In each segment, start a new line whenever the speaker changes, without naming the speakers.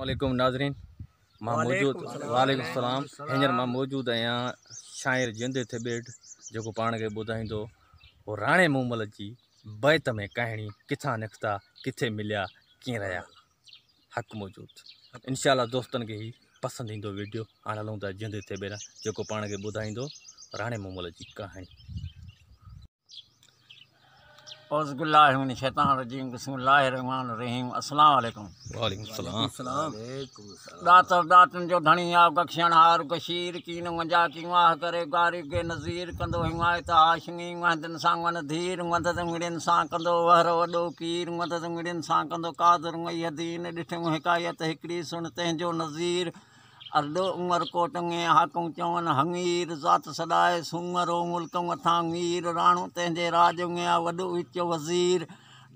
वालेकुम नाज़रीन मां मौजूदु आहियां वाइकु सलाम हींअर मां मौजूदु आहियां शाइर जंदे थबेट जेको पाण खे ॿुधाईंदो उहो राणे मूमल जी बैत में कहाणी किथां निकिता किथे मिलिया कीअं रहिया हक़ मौजूदु इनशा दोस्तनि खे ई पसंदि ईंदो वीडियो हाणे हलूं था जेंदे थेबेरा जेको पाण खे ॿुधाईंदो राणे मूमल जी कहाणी
औज़बिल्लाशैतरजीम बसमीम असलकम दात दात जो धणी आव कक्षण हार कशीर कीन वंजा की वाह करे गारी के नज़ीर कंदो हिमायत आशनी वहदन सां वन धीर मदद मिड़िन सां कंदो वहर वॾो कीर मदद मिड़िन सां कंदो कादर मई दीन ॾिठूं हिकायत हिकिड़ी सुण तंहिंजो नज़ीर अर्दो उमर को टंगे हाकों चवन हंगीर जात सदाए सूंगर मुल्क मथांगीर राणू तेंजे राज वो विचो वजीर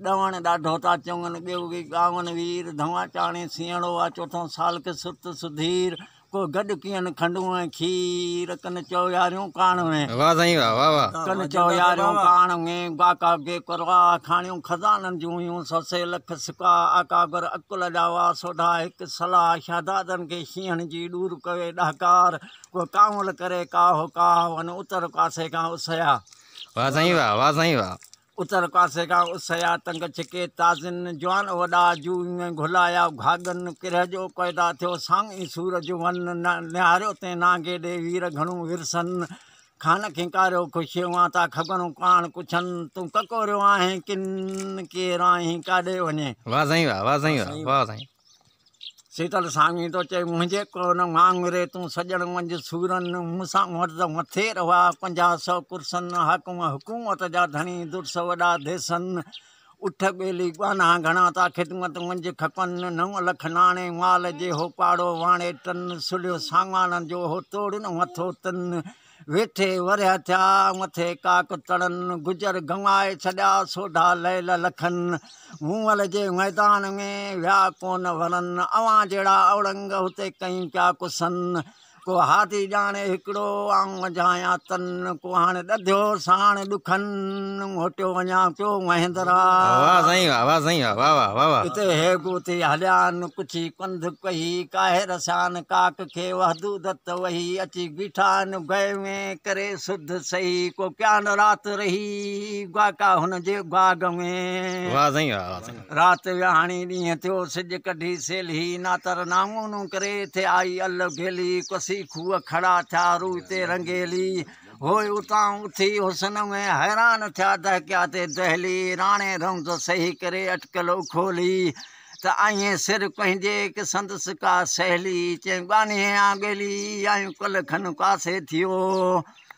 डवण ॾाढो था चवनि ॿियो गावन वीर धवा चाणे सीअणो आहे चोथों साल के सुत सुधीर को गॾु कीअं खंडूं ऐं खीर कन चौयारियूं काण
में वाह साईं वाह वाह वाह कन चौयारियूं
काण में गाका गे करवा खाणियूं खज़ाननि जूं हुयूं सौ से लख सिका अकागर अकुल जा हुआ सोढा हिकु सलाह शहदादनि खे शींहण जी ॾूर कवे ॾहकार को कावल करे काहो काह वञ उतर पासे खां उसया
वाह साईं वाह वाह साईं वाह
उतर पासे का उसया तंग छिके ताज़िन जवान वॾा जूं घुलाया घागन किरह जो पैदा थियो सांग ई वन निहारियो ते नांगे ॾे वीर घणो विरसनि खान खिंकारियो ख़ुशि हुआ था ख़बरूं पाण कुझनि तूं ककोरियो आहीं किन केरु आहीं काॾे वञे
वाह साईं वाह वाह साईं वाह साईं
शीतल सामी थो तो चई मुंहिंजे कोन वांगुरु तूं सॼण मंझि सूरनि मूंसां वटि त मथे रहा पंजा सौ कुर्सनि हकुम हुकूमत जा धनी दुर्स वॾा देसनि उठ बेली ॻाना घणा था ख़िदमत मंझि खपनि नव लख नाणे माल जे हो पाड़ो वाणे टन सुलियो सामान जो हो तोड़ न मथो तन वेठे वरिया थिया मथे काक तड़नि गुज़र गंवाए छॾिया सोढा लयल लखनि मुंहल जे मैदान में विया कोन वणनि अवां जहिड़ा अवलंग हुते कई पिया कुसनि को हाथी जाने हिकड़ो आऊं अजाया तन को हाणे ॾधियो साण दुखन मोटियो वञा पियो महेंद्रा वाह साईं
वाह वाह साईं वाह वाह
कंध कही काहिर सान काक खे वहदू दत्त वही अची बीठान गए में करे सुध सही को क्यान रात रही गाका हुन जे गाग में रात विहाणी ॾींहं थियो सिज कढी सेल नातर करे थे आई अल कोई खूह खड़ा थिया रूह ते रंगेली होए उतां उथी हुसन में हैरान थिया दहकिया ते दहली राणे रंग तो सही करे अटकल खोली त आईं सिर पंहिंजे हिकु संदसि का सहली चई ॻानी आगेली आयूं कल खन कासे थियो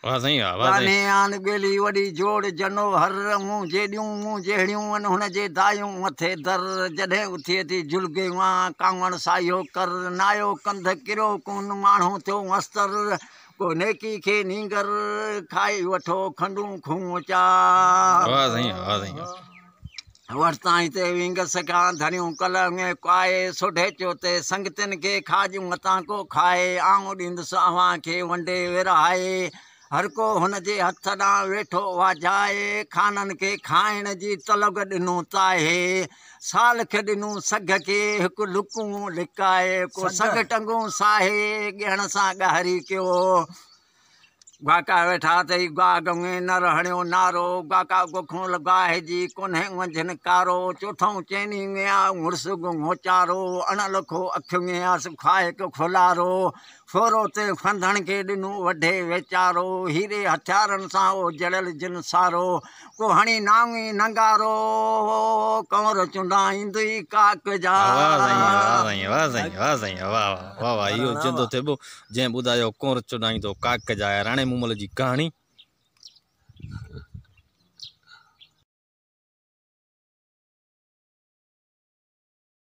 وا سئي آواز ني
آن گلي وڏي جھوڙ جنو هرم جهڏيون جهڙيون هن جه دايون اتھے در جڏھے اُٿي تي جلگه وا کاون سايو کر نايو کندھ کرو كون ماڻھو ٿو استر हर को हुन जे हथ ॾांहुं वेठो वाजाए खाननि खे खाइण जी तलगु ॾिनो चाहे साल खे ॾिनो सॻ खे हिकु लुकूं लिकाए को सघूं साहे ॾियण सां ॻाहिरी कयो गाका वेठा अथई हथियारनि सां
मुमल जी कहानी